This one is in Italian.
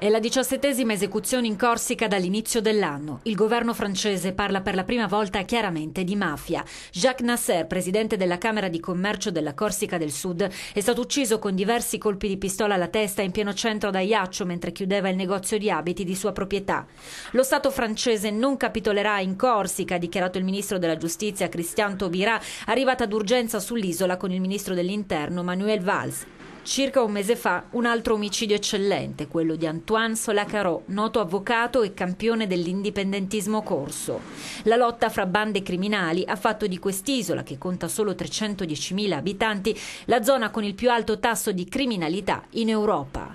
È la diciassettesima esecuzione in Corsica dall'inizio dell'anno. Il governo francese parla per la prima volta chiaramente di mafia. Jacques Nasser, presidente della Camera di Commercio della Corsica del Sud, è stato ucciso con diversi colpi di pistola alla testa in pieno centro ad Aiaccio mentre chiudeva il negozio di abiti di sua proprietà. Lo Stato francese non capitolerà in Corsica, ha dichiarato il ministro della Giustizia Christian Taubira, arrivata d'urgenza sull'isola con il ministro dell'Interno Manuel Valls. Circa un mese fa un altro omicidio eccellente, quello di Antoine Solacarò, noto avvocato e campione dell'indipendentismo corso. La lotta fra bande criminali ha fatto di quest'isola, che conta solo 310.000 abitanti, la zona con il più alto tasso di criminalità in Europa.